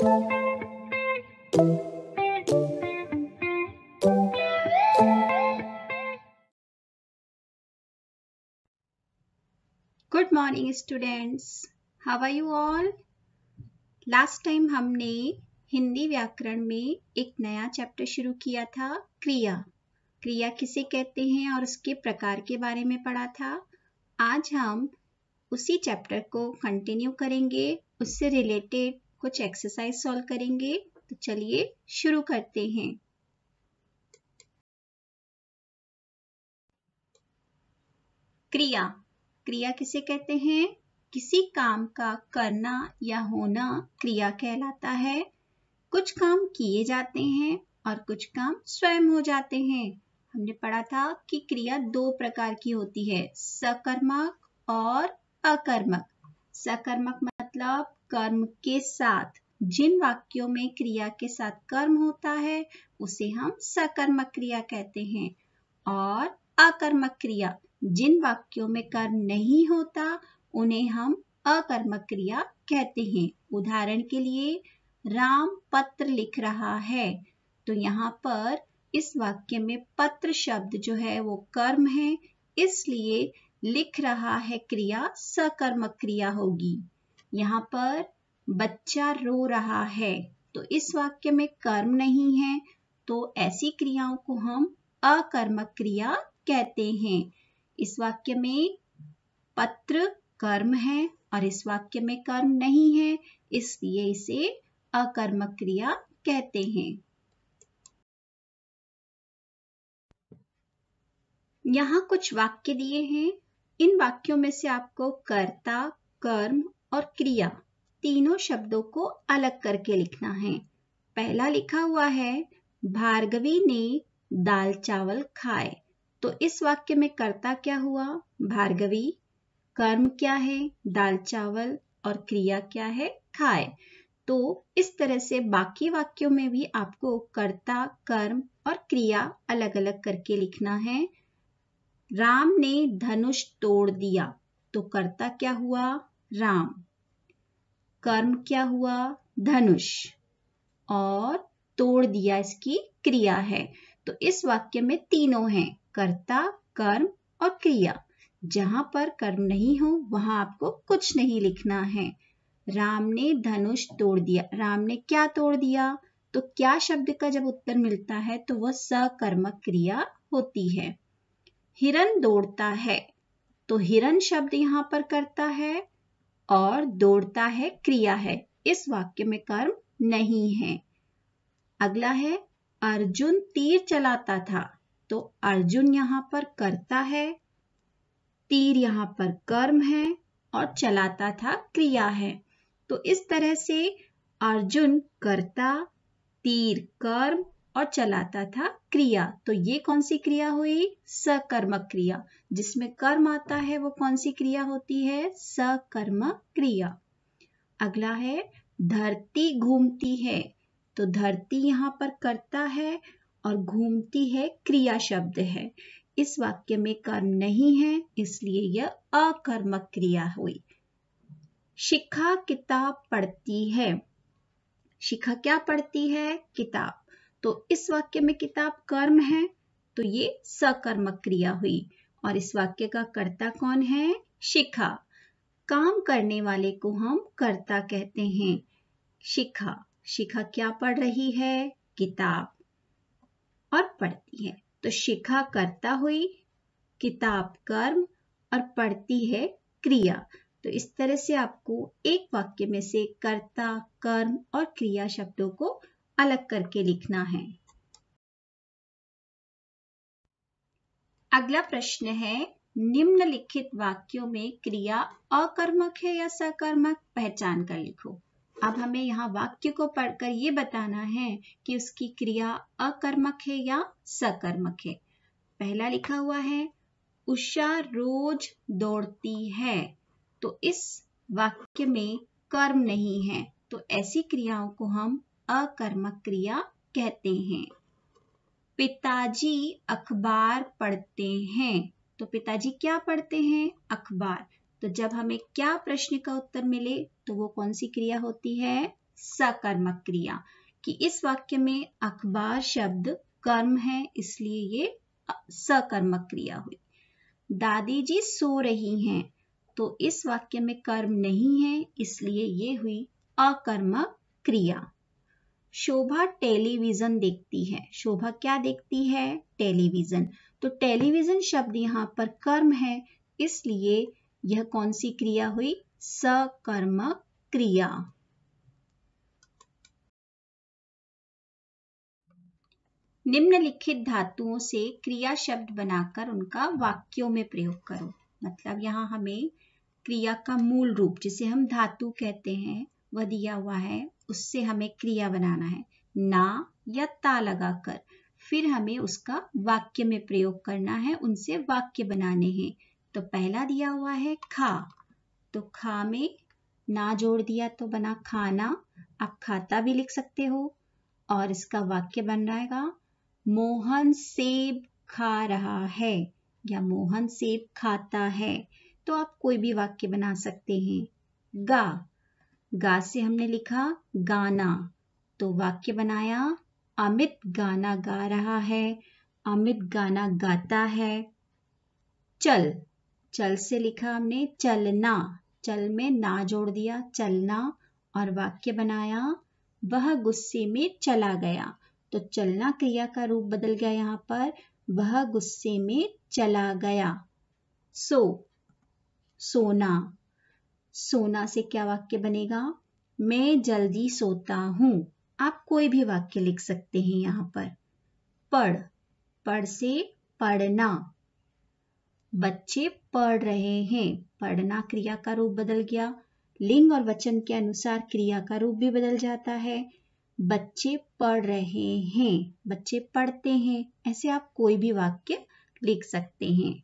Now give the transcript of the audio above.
good morning students how are you all last time हमने हिंदी व्याकरण में एक नया चैप्टर शुरू किया था क्रिया क्रिया किसे कहते हैं और उसके प्रकार के बारे में पढ़ा था आज हम उसी चैप्टर को कंटिन्यू करेंगे उससे रिलेटेड कुछ एक्सरसाइज सॉल्व करेंगे तो चलिए शुरू करते हैं क्रिया क्रिया किसे कहते हैं किसी काम का करना या होना क्रिया कहलाता है कुछ काम किए जाते हैं और कुछ काम स्वयं हो जाते हैं हमने पढ़ा था कि क्रिया दो प्रकार की होती है सकर्मक और अकर्मक सकर्मक मतलब कर्म के साथ जिन वाक्यों में क्रिया के साथ कर्म होता है उसे हम सकर्मक क्रिया कहते हैं और अकर्मक क्रिया जिन वाक्यों में कर्म नहीं होता उन्हें हम अकर्मक क्रिया कहते हैं उदाहरण के लिए राम पत्र लिख रहा है तो यहाँ पर इस वाक्य में पत्र शब्द जो है वो कर्म है इसलिए लिख रहा है क्रिया सकर्मक क्रिया होगी यहाँ पर बच्चा रो रहा है तो इस वाक्य में कर्म नहीं है तो ऐसी क्रियाओं को हम अकर्मक क्रिया कहते हैं इस वाक्य में पत्र कर्म है और इस वाक्य में कर्म नहीं है इसलिए इसे अकर्मक क्रिया कहते हैं यहाँ कुछ वाक्य दिए हैं इन वाक्यों में से आपको कर्ता कर्म और क्रिया तीनों शब्दों को अलग करके लिखना है पहला लिखा हुआ है भार्गवी ने दाल चावल खाए तो इस वाक्य में कर्ता क्या हुआ भार्गवी कर्म क्या है दाल चावल और क्रिया क्या है खाए तो इस तरह से बाकी वाक्यों में भी आपको कर्ता कर्म और क्रिया अलग अलग करके लिखना है राम ने धनुष तोड़ दिया तो कर्ता क्या हुआ राम कर्म क्या हुआ धनुष और तोड़ दिया इसकी क्रिया है तो इस वाक्य में तीनों हैं कर्ता कर्म और क्रिया जहां पर कर्म नहीं हो वहां आपको कुछ नहीं लिखना है राम ने धनुष तोड़ दिया राम ने क्या तोड़ दिया तो क्या शब्द का जब उत्तर मिलता है तो वह सकर्मक क्रिया होती है हिरन दौड़ता है तो हिरण शब्द यहां पर करता है और दौड़ता है क्रिया है इस वाक्य में कर्म नहीं है अगला है अर्जुन तीर चलाता था तो अर्जुन यहां पर करता है तीर यहां पर कर्म है और चलाता था क्रिया है तो इस तरह से अर्जुन करता तीर कर्म और चलाता था क्रिया तो ये कौन सी क्रिया हुई सकर्मक क्रिया जिसमें कर्म आता है वो कौन सी क्रिया होती है सकर्मक क्रिया अगला है धरती घूमती है तो धरती यहाँ पर करता है और घूमती है क्रिया शब्द है इस वाक्य में कर्म नहीं है इसलिए यह अकर्मक क्रिया हुई शिखा किताब पढ़ती है शिखा क्या पढ़ती है किताब तो इस वाक्य में किताब कर्म है तो ये सकर्मक क्रिया हुई और इस वाक्य का कर्ता कौन है शिखा काम करने वाले को हम कर्ता कहते हैं शिखा शिखा क्या पढ़ रही है किताब और पढ़ती है तो शिखा कर्ता हुई किताब कर्म और पढ़ती है क्रिया तो इस तरह से आपको एक वाक्य में से कर्ता कर्म और क्रिया शब्दों को अलग करके लिखना है अगला प्रश्न है निम्नलिखित वाक्यों में क्रिया अकर्मक है या सकर्मक पहचान कर लिखो अब हमें यहाँ वाक्य को पढ़कर ये बताना है कि उसकी क्रिया अकर्मक है या सकर्मक है पहला लिखा हुआ है उषा रोज दौड़ती है तो इस वाक्य में कर्म नहीं है तो ऐसी क्रियाओं को हम अकर्मक क्रिया कहते हैं पिताजी अखबार पढ़ते हैं तो पिताजी क्या पढ़ते हैं अखबार तो जब हमें क्या प्रश्न का उत्तर मिले तो वो कौन सी क्रिया होती है सकर्मक क्रिया कि इस वाक्य में अखबार शब्द कर्म है इसलिए ये सकर्मक क्रिया हुई दादी जी सो रही हैं तो इस वाक्य में कर्म नहीं है इसलिए ये हुई अकर्मक क्रिया शोभा टेलीविजन देखती है शोभा क्या देखती है टेलीविजन तो टेलीविजन शब्द यहाँ पर कर्म है इसलिए यह कौन सी क्रिया हुई सकर्म क्रिया निम्नलिखित धातुओं से क्रिया शब्द बनाकर उनका वाक्यों में प्रयोग करो मतलब यहाँ हमें क्रिया का मूल रूप जिसे हम धातु कहते हैं वह दिया हुआ है उससे हमें क्रिया बनाना है ना या ता लगाकर फिर हमें उसका वाक्य में प्रयोग करना है उनसे वाक्य बनाने हैं तो पहला दिया हुआ है खा तो खा में ना जोड़ दिया तो बना खाना आप खाता भी लिख सकते हो और इसका वाक्य बन रहेगा मोहन सेब खा रहा है या मोहन सेब खाता है तो आप कोई भी वाक्य बना सकते हैं गा गा से हमने लिखा गाना तो वाक्य बनाया अमित गाना गा रहा है अमित गाना गाता है चल चल से लिखा हमने चलना चल में ना जोड़ दिया चलना और वाक्य बनाया वह गुस्से में चला गया तो चलना क्रिया का रूप बदल गया यहाँ पर वह गुस्से में चला गया सो सोना सोना से क्या वाक्य बनेगा मैं जल्दी सोता हूं आप कोई भी वाक्य लिख सकते हैं यहां पर पढ़ पढ़ से पढ़ना बच्चे पढ़ रहे हैं पढ़ना क्रिया का रूप बदल गया लिंग और वचन के अनुसार क्रिया का रूप भी बदल जाता है बच्चे पढ़ रहे हैं बच्चे पढ़ते हैं ऐसे आप कोई भी वाक्य लिख सकते हैं